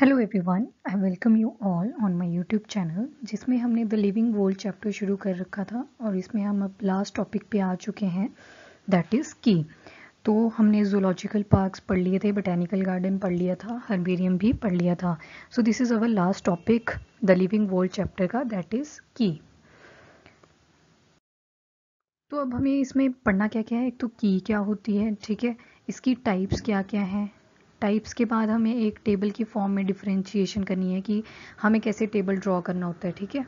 hello everyone I welcome you all on my YouTube channel जिसमें हमने the living world chapter शुरू कर रखा था और इसमें हम अब लास्ट टॉपिक पे आ चुके हैं दैट इज़ की तो हमने जूलॉजिकल पार्क्स पढ़ लिए थे बोटेनिकल गार्डन पढ़ लिया था हर्बेरियम भी पढ़ लिया था so this is our last topic the living world chapter का दैट इज़ की तो अब हमें इसमें पढ़ना क्या क्या है एक तो की क्या होती है ठीक है इसकी टाइप्स क्या क्या हैं टाइप्स के बाद हमें एक टेबल की फॉर्म में डिफ्रेंशिएशन करनी है कि हमें कैसे टेबल ड्रॉ करना होता है ठीक है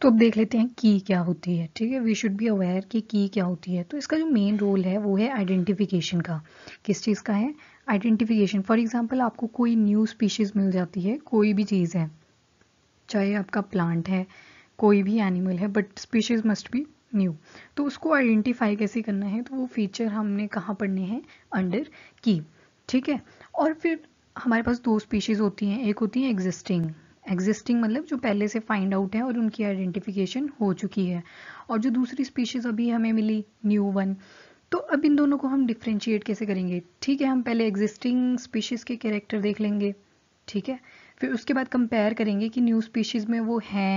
तो अब देख लेते हैं की क्या होती है ठीक है वी शुड बी अवेयर कि की क्या होती है तो इसका जो मेन रोल है वो है आइडेंटिफिकेशन का किस चीज़ का है आइडेंटिफिकेशन फॉर एग्जांपल आपको कोई न्यू स्पीशीज़ मिल जाती है कोई भी चीज़ है चाहे आपका प्लांट है कोई भी एनिमल है but species must be new तो उसको आइडेंटिफाई कैसे करना है तो वो फीचर हमने कहाँ पढ़ने हैं अंडर की ठीक है और फिर हमारे पास दो स्पीशीज़ होती हैं एक होती है एग्जिस्टिंग एग्जिस्टिंग मतलब जो पहले से फाइंड आउट है और उनकी आइडेंटिफिकेशन हो चुकी है और जो दूसरी स्पीशीज़ अभी हमें मिली न्यू वन तो अब इन दोनों को हम डिफ्रेंशिएट कैसे करेंगे ठीक है हम पहले एग्जिस्टिंग स्पीशीज़ के कैरेक्टर देख लेंगे ठीक है फिर उसके बाद कंपेयर करेंगे कि न्यू स्पीशीज़ में वो हैं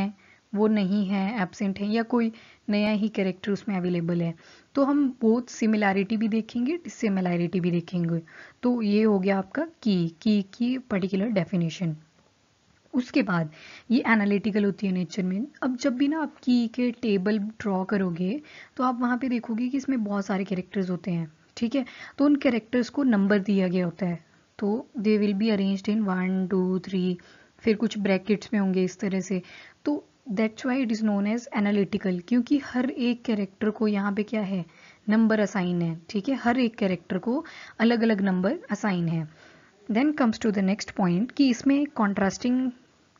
वो नहीं है एबसेंट है या कोई नया ही कैरेक्टर उसमें अवेलेबल है तो हम बहुत सिमिलैरिटी भी देखेंगे डिसिमिलैरिटी भी देखेंगे तो ये हो गया आपका की की की पर्टिकुलर डेफिनेशन उसके बाद ये एनालिटिकल होती है नेचर में अब जब भी ना आप की के टेबल ड्रॉ करोगे तो आप वहाँ पे देखोगे कि इसमें बहुत सारे कैरेक्टर्स होते हैं ठीक है तो उन कैरेक्टर्स को नंबर दिया गया होता है तो they will be arranged in one two three फिर कुछ ब्रैकेट्स में होंगे इस तरह से तो that's why it is known as analytical क्योंकि हर एक कैरेक्टर को यहाँ पे क्या है नंबर असाइन है ठीक है हर एक कैरेक्टर को अलग अलग नंबर असाइन है then comes to the next point कि इसमें कॉन्ट्रास्टिंग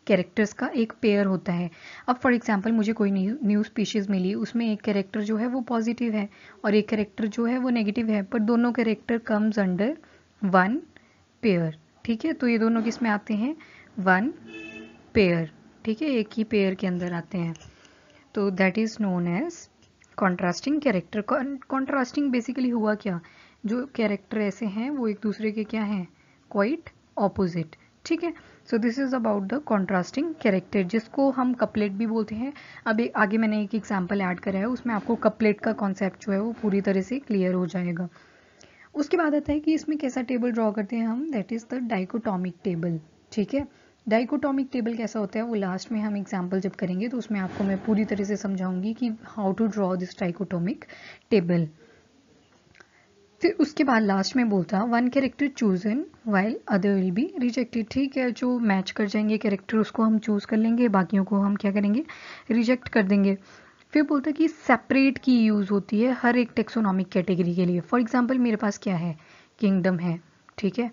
कैरेक्टर्स का एक पेयर होता है अब फॉर एग्जाम्पल मुझे कोई न्यू स्पीशीज़ मिली उसमें एक कैरेक्टर जो है वो पॉजिटिव है और एक कैरेक्टर जो है वो नेगेटिव है पर दोनों character comes under one pair ठीक है तो ये दोनों किस में आते हैं वन पेयर ठीक है एक ही पेयर के अंदर आते हैं तो that is known as contrasting character contrasting basically हुआ क्या जो कैरेक्टर ऐसे हैं वो एक दूसरे के क्या हैं क्वाइट ऑपोजिट ठीक है so this is about the contrasting character जिसको हम कपलेट भी बोलते हैं अब एक आगे मैंने एक एग्जाम्पल ऐड करा है उसमें आपको कपलेट का कॉन्सेप्ट जो है वो पूरी तरह से क्लियर हो जाएगा उसके बाद आता है कि इसमें कैसा टेबल ड्रॉ करते हैं हम that is the dichotomic table ठीक है डाइकोटॉमिक टेबल कैसा होता है वो लास्ट में हम एग्जाम्पल जब करेंगे तो उसमें आपको मैं पूरी तरह से समझाऊंगी कि how to draw this dichotomic table फिर उसके बाद लास्ट में बोलता one character chosen while other will be rejected ठीक है जो मैच कर जाएंगे कैरेक्टर उसको हम चूज कर लेंगे बाकियों को हम क्या करेंगे रिजेक्ट कर देंगे फिर बोलता कि सेपरेट की यूज़ होती है हर एक टेक्सोनॉमिक कैटेगरी के लिए फॉर एग्जाम्पल मेरे पास क्या है किंगडम है ठीक है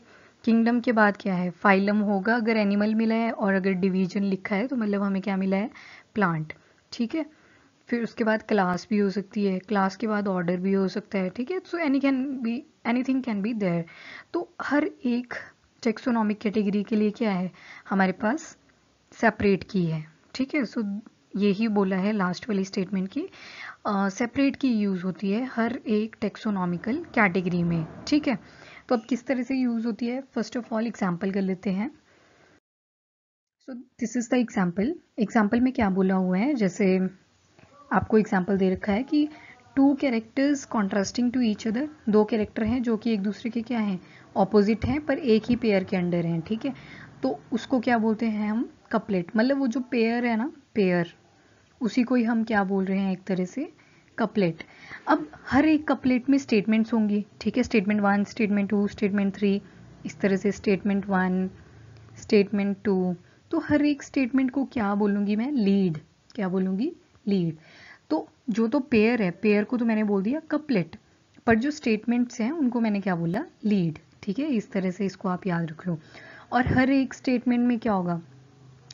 किंगडम के बाद क्या है फाइलम होगा अगर एनिमल मिला है और अगर डिवीजन लिखा है तो मतलब हमें क्या मिला है प्लांट ठीक है फिर उसके बाद क्लास भी हो सकती है क्लास के बाद ऑर्डर भी हो सकता है ठीक है so any can be anything can be there तो हर एक टेक्सोनॉमिक कैटेगरी के लिए क्या है हमारे पास सेपरेट की है ठीक है सो यही बोला है लास्ट वाली स्टेटमेंट की सेपरेट की यूज़ होती है हर एक टेक्सोनॉमिकल कैटेगरी में ठीक है तो अब किस तरह से यूज़ होती है फर्स्ट ऑफ ऑल एग्जाम्पल कर लेते हैं so this is the example example में क्या बोला हुआ है जैसे आपको एग्जाम्पल दे रखा है कि two characters contrasting to each other दो कैरेक्टर हैं जो कि एक दूसरे के क्या हैं ऑपोजिट हैं पर एक ही पेयर के अंडर हैं ठीक है तो उसको क्या बोलते हैं हम कपलेट मतलब वो जो पेयर है ना पेयर उसी को ही हम क्या बोल रहे हैं एक तरह से कपलेट अब हर एक कपलेट में स्टेटमेंट्स होंगी ठीक है statement one statement two statement three इस तरह से स्टेटमेंट वन स्टेटमेंट टू तो हर एक स्टेटमेंट को क्या बोलूँगी मैं लीड क्या बोलूँगी लीड तो जो तो पेयर है पेयर को तो मैंने बोल दिया कपलेट पर जो स्टेटमेंट्स हैं उनको मैंने क्या बोला लीड ठीक है इस तरह से इसको आप याद रख लो और हर एक स्टेटमेंट में क्या होगा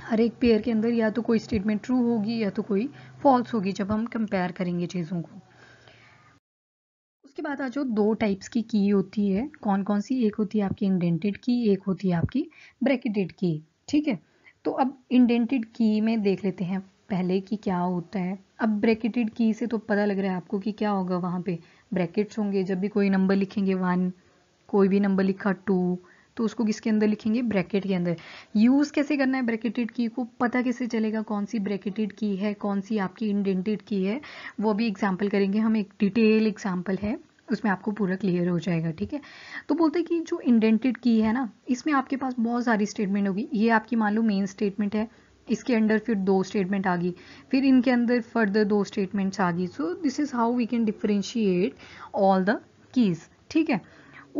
हर एक पेयर के अंदर या तो कोई स्टेटमेंट ट्रू होगी या तो कोई फॉल्स होगी जब हम कंपेयर करेंगे चीज़ों को उसके बाद आ जाओ दो टाइप्स की की होती है कौन कौन सी एक होती है आपकी इंडेंटेड की एक होती है आपकी ब्रैकेटेड की ठीक है तो अब इंडेंटेड की में देख लेते हैं पहले कि क्या होता है अब ब्रैकेटेड की से तो पता लग रहा है आपको कि क्या होगा वहाँ पे ब्रैकेट्स होंगे जब भी कोई नंबर लिखेंगे वन कोई भी नंबर लिखा टू तो उसको किसके अंदर लिखेंगे ब्रैकेट के अंदर यूज़ कैसे करना है ब्रैकेटेड की को पता कैसे चलेगा कौन सी ब्रैकेटेड की है कौन सी आपकी इंडेंटेड की है वो भी एग्जाम्पल करेंगे हम एक डिटेल एग्जाम्पल है उसमें आपको पूरा क्लियर हो जाएगा ठीक है तो बोलते हैं कि जो इंडेंटेड की है ना इसमें आपके पास बहुत सारी स्टेटमेंट होगी ये आपकी मान लो मेन स्टेटमेंट है इसके अंडर फिर दो स्टेटमेंट आ गई फिर इनके अंदर फर्दर दो स्टेटमेंट्स आ गई so this is how we can differentiate all the keys ठीक है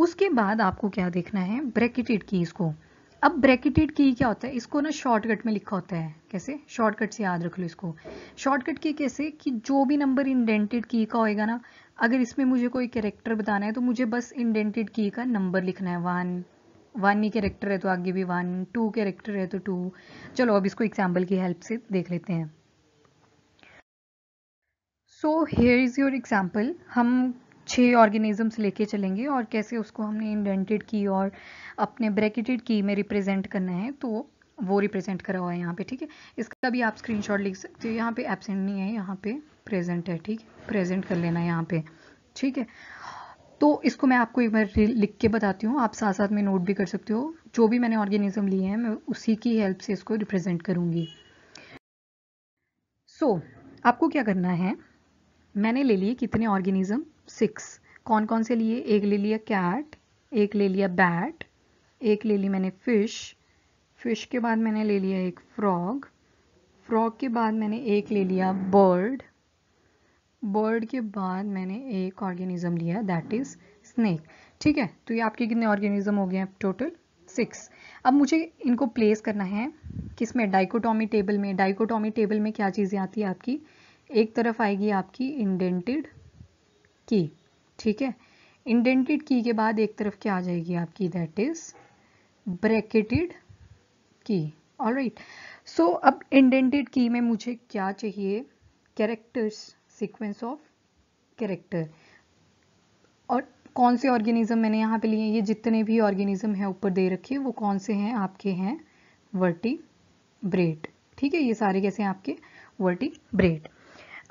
उसके बाद आपको क्या देखना है ब्रैकेटेड कीज को अब ब्रैकेटेड की क्या होता है इसको ना शॉर्टकट में लिखा होता है कैसे शॉर्टकट से याद रख लो इसको शॉर्टकट की कैसे कि जो भी नंबर इंडेंटेड की का होएगा ना अगर इसमें मुझे कोई कैरेक्टर बताना है तो मुझे बस इंडेंटेड की का नंबर लिखना है वन वन ही कैरेक्टर है तो आगे भी वन टू कैरेक्टर है तो टू चलो अब इसको एग्जाम्पल की हेल्प से देख लेते हैं so here is your example हम छः ऑर्गेनिजम्स लेके चलेंगे और कैसे उसको हमने इंडेंटेड की और अपने ब्रैकेटेड की में रिप्रेजेंट करना है तो वो रिप्रेजेंट करा हुआ है यहाँ पे ठीक है इसका भी आप स्क्रीनशॉट लिख सकते हो यहाँ पे एबसेंट नहीं है यहाँ पे प्रेजेंट है ठीक है प्रेजेंट कर लेना है यहाँ पे ठीक है तो इसको मैं आपको एक बार लिख के बताती हूँ आप साथ साथ में नोट भी कर सकते हो जो भी मैंने ऑर्गेनिज्म लिए हैं मैं उसी की हेल्प से इसको रिप्रेजेंट करूँगी सो so, आपको क्या करना है मैंने ले लिए कितने ऑर्गेनिज्म सिक्स कौन कौन से लिए एक ले लिया कैट एक ले लिया बैट एक ले ली मैंने फ़िश फ़िश के बाद मैंने ले लिया एक फ्रॉग फ्रॉग के बाद मैंने एक ले लिया बर्ड बर्ड के बाद मैंने एक ऑर्गेनिज्म लिया दैट इज़ स्नेक ठीक है तो ये आपके कितने ऑर्गेनिज्म हो गए हैं टोटल सिक्स अब मुझे इनको प्लेस करना है किस में डाइकोटॉमी टेबल में डाइकोटॉमी टेबल में क्या चीज़ें आती है आपकी एक तरफ आएगी आपकी इंडेंटेड की ठीक है इंडेंटेड की के बाद एक तरफ क्या आ जाएगी आपकी that is bracketed key right so अब इंडेंटेड की में मुझे क्या चाहिए कैरेक्टर्स सीक्वेंस ऑफ कैरेक्टर और कौन से ऑर्गेनिज्म मैंने यहाँ पे लिए ये जितने भी ऑर्गेनिज्म हैं ऊपर दे रखे वो कौन से हैं आपके हैं वर्टी ब्रेड ठीक है ये सारे कैसे हैं आपके वर्टी ब्रेड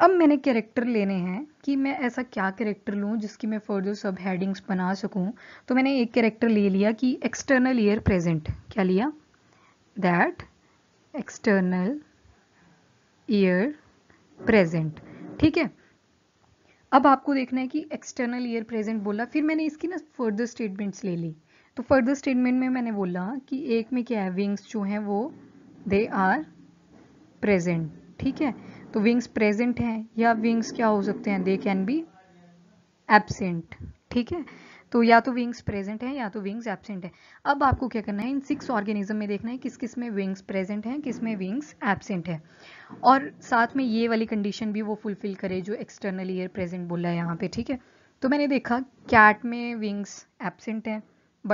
अब मैंने कैरेक्टर लेने हैं कि मैं ऐसा क्या कैरेक्टर लूँ जिसकी मैं फर्दर सब हेडिंग्स बना सकूँ तो मैंने एक कैरेक्टर ले लिया कि एक्सटर्नल ईयर प्रेजेंट क्या लिया दैट एक्सटर्नल ईयर प्रेजेंट ठीक है अब आपको देखना है कि एक्सटर्नल ईयर प्रेजेंट बोला फिर मैंने इसकी ना फर्दर स्टेटमेंट्स ले ली तो फर्दर स्टेटमेंट में मैंने बोला कि एक में क्या है विंग्स जो हैं वो दे आर प्रेजेंट ठीक है तो विंग्स प्रेजेंट हैं या विंग्स क्या हो सकते हैं दे कैन बी एबसेंट ठीक है तो या तो विंग्स प्रेजेंट हैं या तो विंग्स एबसेंट हैं अब आपको क्या करना है इन सिक्स ऑर्गेनिज्म में देखना है किस किस में विंग्स प्रेजेंट हैं किस में विंग्स एबसेंट हैं और साथ में ये वाली कंडीशन भी वो फुलफिल करे जो एक्सटर्नल ईयर प्रेजेंट बोला है यहाँ पे ठीक है तो मैंने देखा कैट में विंग्स एबसेंट हैं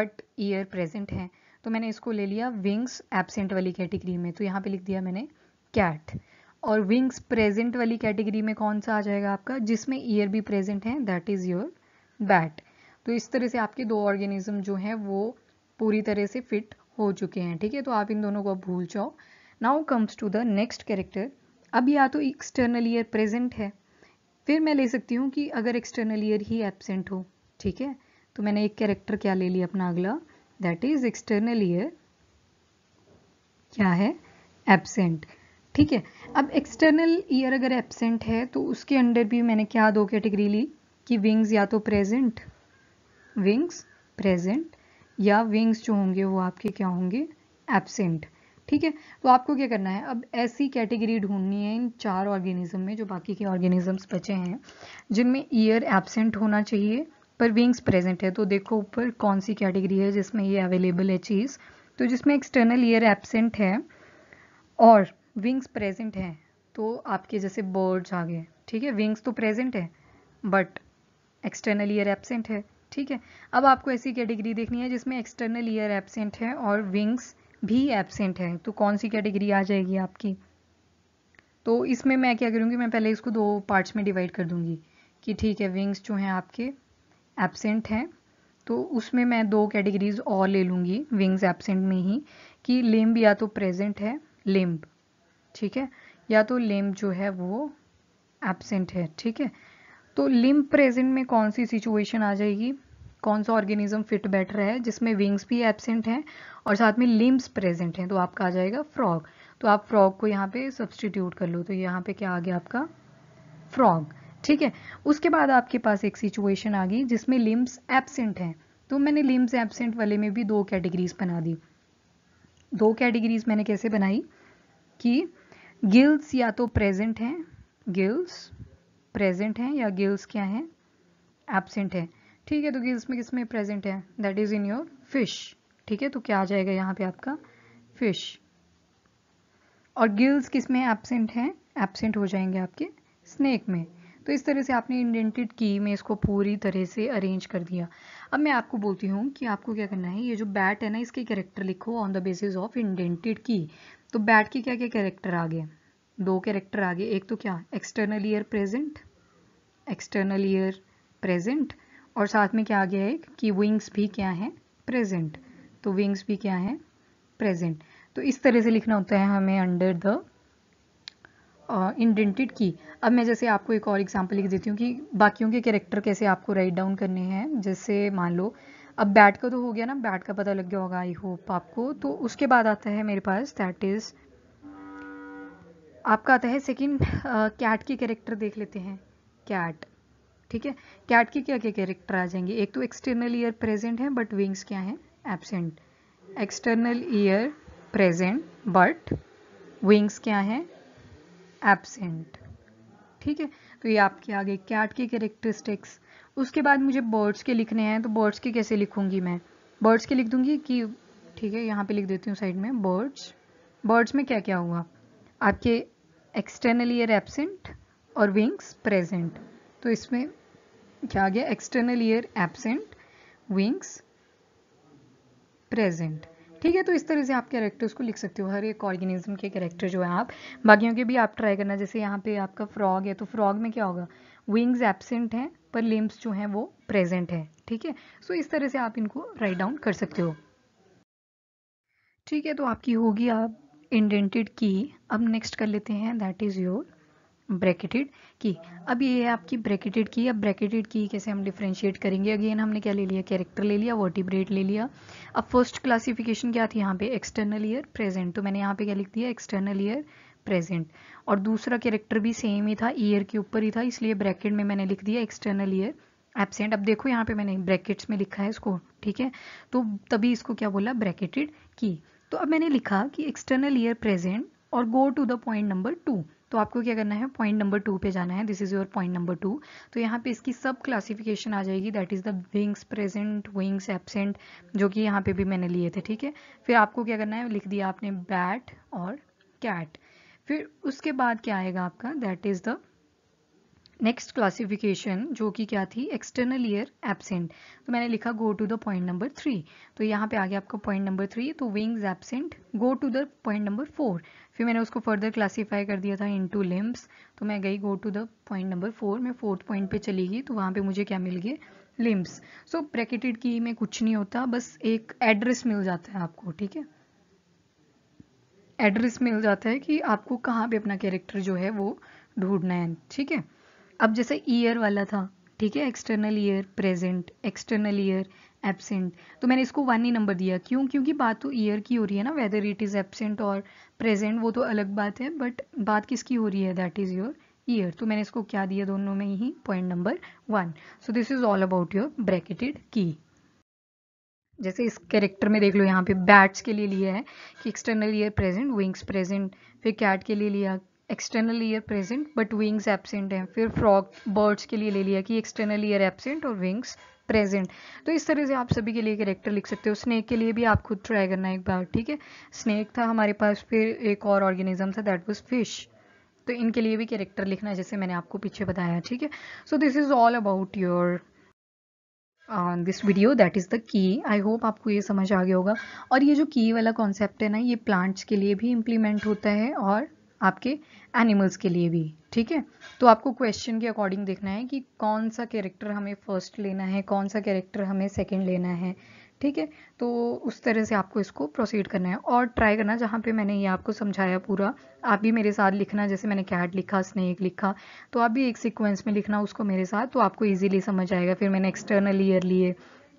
बट ईयर प्रेजेंट हैं तो मैंने इसको ले लिया विंग्स एबसेंट वाली कैटेगरी में तो यहाँ पे लिख दिया मैंने कैट और विंग्स प्रेजेंट वाली कैटेगरी में कौन सा आ जाएगा आपका जिसमें ईयर भी प्रेजेंट है दैट इज़ योर बैट तो इस तरह से आपके दो ऑर्गेनिज्म जो हैं वो पूरी तरह से फिट हो चुके हैं ठीक है तो आप इन दोनों को भूल जाओ now comes to the next character अब या तो एक्सटर्नल ईयर प्रेजेंट है फिर मैं ले सकती हूँ कि अगर एक्सटर्नल ईयर ही एबसेंट हो ठीक है तो मैंने एक कैरेक्टर क्या ले लिया अपना अगला दैट इज एक्सटर्नल ईयर क्या है एबसेंट ठीक है अब एक्सटर्नल ईयर अगर एबसेंट है तो उसके अंडर भी मैंने क्या दो कैटेगरी ली कि विंग्स या तो प्रेजेंट विंग्स प्रेजेंट या विंग्स जो होंगे वो आपके क्या होंगे एबसेंट ठीक है तो आपको क्या करना है अब ऐसी कैटेगरी ढूंढनी है इन चार ऑर्गेनिज्म में जो बाकी के ऑर्गेनिजम्स बचे हैं जिनमें ईयर एबसेंट होना चाहिए पर विंग्स प्रेजेंट है तो देखो ऊपर कौन सी कैटेगरी है जिसमें ये अवेलेबल है चीज़ तो जिसमें एक्सटर्नल ईयर एबसेंट है और विंग्स प्रेजेंट हैं तो आपके जैसे बर्ड्स आ गए ठीक है विंग्स तो प्रेजेंट है बट एक्सटर्नल ईयर एबसेंट है ठीक है अब आपको ऐसी कैटेगरी देखनी है जिसमें एक्सटर्नल ईयर एबसेंट है और विंग्स भी एबसेंट है तो कौन सी कैटेगरी आ जाएगी आपकी तो इसमें मैं क्या करूँगी मैं पहले इसको दो पार्ट्स में डिवाइड कर दूँगी कि ठीक है विंग्स जो हैं आपके एबसेंट हैं तो उसमें मैं दो कैटेगरीज और ले लूँगी विंग्स एबसेंट में ही कि लिम्ब या तो प्रेजेंट है लिम्ब ठीक है या तो लिम्ब जो है वो एबसेंट है ठीक है तो लिम्ब प्रेजेंट में कौन सी सिचुएशन आ जाएगी कौन सा ऑर्गेनिज्म फिट बैठ रहा है जिसमें विंग्स भी एबसेंट हैं और साथ में लिम्ब्स प्रेजेंट हैं तो आपका आ जाएगा फ्रॉग तो आप फ्रॉग को यहाँ पे सब्सटीट्यूट कर लो तो यहाँ पे क्या आ गया आपका फ्रॉग ठीक है उसके बाद आपके पास एक सिचुएशन आ गई जिसमें लिम्ब्स एबसेंट हैं तो मैंने लिम्ब्स एबसेंट वाले में भी दो कैटेगरीज बना दी दो कैटेगरीज मैंने कैसे बनाई कि गिल्स या तो प्रेजेंट हैं गिल्स प्रेजेंट हैं या गिल्स क्या हैं एबसेंट है ठीक है तो गिल्स में किसमें प्रेजेंट है that is in your fish ठीक है तो क्या आ जाएगा यहाँ पे आपका फिश और गिल्स किस में एबसेंट हैं एबसेंट हो जाएंगे आपके स्नेक में तो इस तरह से आपने इंडेंटेड की में इसको पूरी तरह से अरेंज कर दिया अब मैं आपको बोलती हूँ कि आपको क्या करना है ये जो बैट है ना इसके कैरेक्टर लिखो on the basis of indented key तो बैट के क्या क्या कैरेक्टर आ गए दो कैरेक्टर आ गए एक तो क्या external ear present external ear present और साथ में क्या आ गया है कि विंग्स भी क्या हैं प्रेजेंट तो विंग्स भी क्या हैं प्रेजेंट तो इस तरह से लिखना होता है हमें अंडर द इंडेंटेड की अब मैं जैसे आपको एक और एग्जांपल लिख देती हूँ कि बाकियों के कैरेक्टर कैसे आपको राइट डाउन करने हैं जैसे मान लो अब बैट का तो हो गया ना बैट का पता लग गया होगा आई होप आपको तो उसके बाद आता है मेरे पास दैट इज़ आपका आता है सेकेंड कैट के कैरेक्टर देख लेते हैं कैट ठीक है कैट के क्या क्या कैरेक्टर आ जाएंगे एक तो एक्सटर्नल ईयर प्रेजेंट है बट विंग्स क्या हैं absent external ear present but wings क्या हैं एबसेंट ठीक है तो ये आपके आगे कैट के कैरेक्टरिस्टिक्स उसके बाद मुझे बर्ड्स के लिखने हैं तो बर्ड्स के कैसे लिखूंगी मैं बर्ड्स के लिख दूंगी कि ठीक है यहाँ पे लिख देती हूँ साइड में बर्ड्स बर्ड्स में क्या क्या हुआ आपके एक्सटर्नल ईयर एबसेंट और विंग्स प्रेजेंट तो इसमें क्या आ गया external ear absent wings present ठीक है तो इस तरह से आप कैरेक्टर्स को लिख सकते हो हर एक ऑर्गेनिज्म के कैरेक्टर जो है आप बाकियों के भी आप ट्राई करना जैसे यहाँ पे आपका फ्रॉग है तो फ्रॉग में क्या होगा विंग्स एबसेंट हैं पर लिम्स जो हैं वो प्रेजेंट है ठीक है सो इस तरह से आप इनको राइट डाउन कर सकते हो ठीक है तो आपकी होगी आप इंडेंटेड की अब नेक्स्ट कर लेते हैं दैट इज़ योर ब्रैकेटेड की अब ये है आपकी ब्रैकेटेड की अब ब्रैकेटेड की कैसे हम डिफ्रेंशिएट करेंगे अगेन हमने क्या ले लिया कैरेक्टर ले लिया वर्टिब्रेट ले लिया अब फर्स्ट क्लासिफिकेशन क्या थी यहाँ पे एक्सटर्नल ईयर प्रेजेंट तो मैंने यहाँ पे क्या लिख दिया एक्सटर्नल ईयर प्रेजेंट और दूसरा कैरेक्टर भी सेम ही था ईयर के ऊपर ही था इसलिए ब्रैकेट में मैंने लिख दिया एक्सटर्नल ईयर एबसेंट अब देखो यहाँ पे मैंने ब्रैकेट्स में लिखा है इसको ठीक है तो तभी इसको क्या बोला ब्रैकेटेड की तो अब मैंने लिखा कि एक्सटर्नल ईयर प्रेजेंट और go to the point number two तो आपको क्या करना है पॉइंट नंबर टू पे जाना है this is your point number two तो यहाँ पे इसकी सब क्लासिफिकेशन आ जाएगी that is the wings present wings absent जो कि यहाँ पे भी मैंने लिए थे ठीक है फिर आपको क्या करना है लिख दिया आपने बैट और कैट फिर उसके बाद क्या आएगा आपका that is the next classification जो कि क्या थी एक्सटर्नल ईयर एबसेंट तो मैंने लिखा go to the point number three तो यहाँ पे आ गया आपका पॉइंट नंबर थ्री तो wings absent go to the point number four फिर मैंने उसको फर्दर क्लासीफाई कर दिया था इनटू लिम्ब्स तो मैं गई go to the point number four मैं फोर्थ पॉइंट पे चली गई तो वहाँ पे मुझे क्या मिल गए लिम्ब्स सो ब्रैकेटेड की में कुछ नहीं होता बस एक एड्रेस मिल जाता है आपको ठीक है एड्रेस मिल जाता है कि आपको कहाँ पे अपना कैरेक्टर जो है वो ढूंढना है ठीक है अब जैसे ईयर वाला था ठीक है external ear present external ear absent तो मैंने इसको वन ही नंबर दिया क्यों क्योंकि बात तो ईयर की हो रही है ना वेदर इट इज़ एबसेंट और प्रेजेंट वो तो अलग बात है बट बात किसकी हो रही है दैट इज़ योर ईयर तो मैंने इसको क्या दिया दोनों में ही point number one so this is all about your bracketed key जैसे इस कैरेक्टर में देख लो यहाँ पे बैट्स के लिए लिया है कि external ear present wings present फिर कैट के लिए लिया external ear present but wings absent हैं फिर फ्रॉग बर्ड्स के लिए ले लिया कि एक्सटर्नल ईयर एबसेंट और विंग्स प्रेजेंट तो इस तरह से आप सभी के लिए करेक्टर लिख सकते हो स्नेक के लिए भी आप खुद ट्राई करना एक बार ठीक है स्नेक था हमारे पास फिर एक और ऑर्गेनिज्म था दैट वॉज फिश तो इनके लिए भी कैरेक्टर लिखना जैसे मैंने आपको पीछे बताया ठीक है so this is all about your this video that is the key I hope आपको ये समझ आ गया होगा और ये जो की वाला कॉन्सेप्ट है ना ये प्लांट्स के लिए भी इम्प्लीमेंट होता है और आपके एनिमल्स के लिए भी ठीक है तो आपको क्वेश्चन के अकॉर्डिंग देखना है कि कौन सा कैरेक्टर हमें फर्स्ट लेना है कौन सा कैरेक्टर हमें सेकंड लेना है ठीक है तो उस तरह से आपको इसको प्रोसीड करना है और ट्राई करना जहाँ पे मैंने ये आपको समझाया पूरा आप भी मेरे साथ लिखना जैसे मैंने कैट लिखा स्नेक लिखा तो आप भी एक सीक्वेंस में लिखना उसको मेरे साथ तो आपको इजीली समझ आएगा फिर मैंने एक्सटर्नल ईयर लिए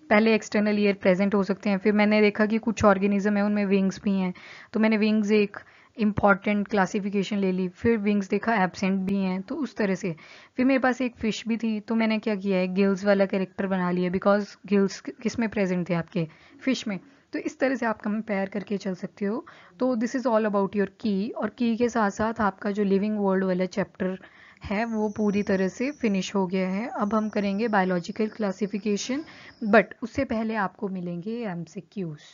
पहले एक्सटर्नल ईयर प्रेजेंट हो सकते हैं फिर मैंने देखा कि कुछ ऑर्गेनिज्म है उनमें विंग्स भी हैं तो मैंने विंग्स एक इम्पॉर्टेंट क्लासिफिकेशन ले ली फिर विंग्स देखा एबसेंट भी हैं तो उस तरह से फिर मेरे पास एक फ़िश भी थी तो मैंने क्या किया है गिल्स वाला कैरेक्टर बना लिया बिकॉज गिल्स किस में प्रेजेंट थे आपके फ़िश में तो इस तरह से आप कंपेयर करके चल सकते हो तो this is all about your key और की के साथ साथ आपका जो लिविंग वर्ल्ड वाला चैप्टर है वो पूरी तरह से फिनिश हो गया है अब हम करेंगे बायोलॉजिकल क्लासिफिकेशन बट उससे पहले आपको मिलेंगे एम से क्यूज़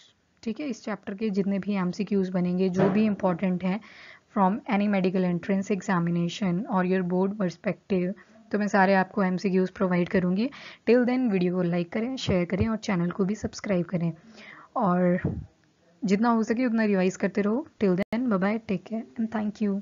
ठीक है इस चैप्टर के जितने भी एम बनेंगे जो भी इम्पोर्टेंट हैं from any medical entrance examination और योर बोर्ड परस्पेक्टिव तो मैं सारे आपको एम प्रोवाइड करूँगी टिल देन वीडियो को लाइक करें शेयर करें और चैनल को भी सब्सक्राइब करें और जितना हो सके उतना रिवाइज करते रहो till then bye take care and thank you